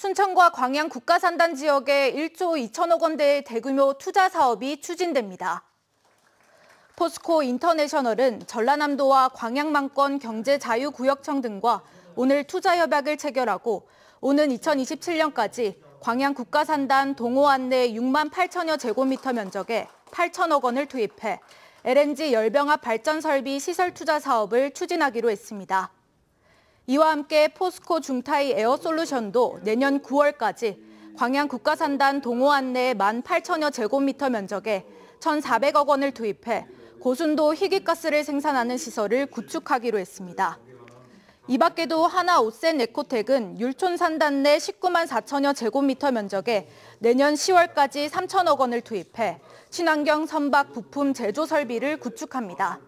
순천과 광양 국가산단 지역에 1조 2천억 원대의 대규모 투자 사업이 추진됩니다. 포스코 인터내셔널은 전라남도와 광양만권 경제자유구역청 등과 오늘 투자 협약을 체결하고 오는 2027년까지 광양 국가산단 동호안 내 6만 8천여 제곱미터 면적에 8천억 원을 투입해 LNG 열병합 발전 설비 시설 투자 사업을 추진하기로 했습니다. 이와 함께 포스코 중타이 에어솔루션도 내년 9월까지 광양 국가산단 동호안 내 18,000여 제곱미터 면적에 1,400억 원을 투입해 고순도 희귀가스를 생산하는 시설을 구축하기로 했습니다. 이 밖에도 하나 옷센 에코텍은 율촌산단 내 19만 4천여 제곱미터 면적에 내년 10월까지 3천억 원을 투입해 친환경 선박 부품 제조 설비를 구축합니다.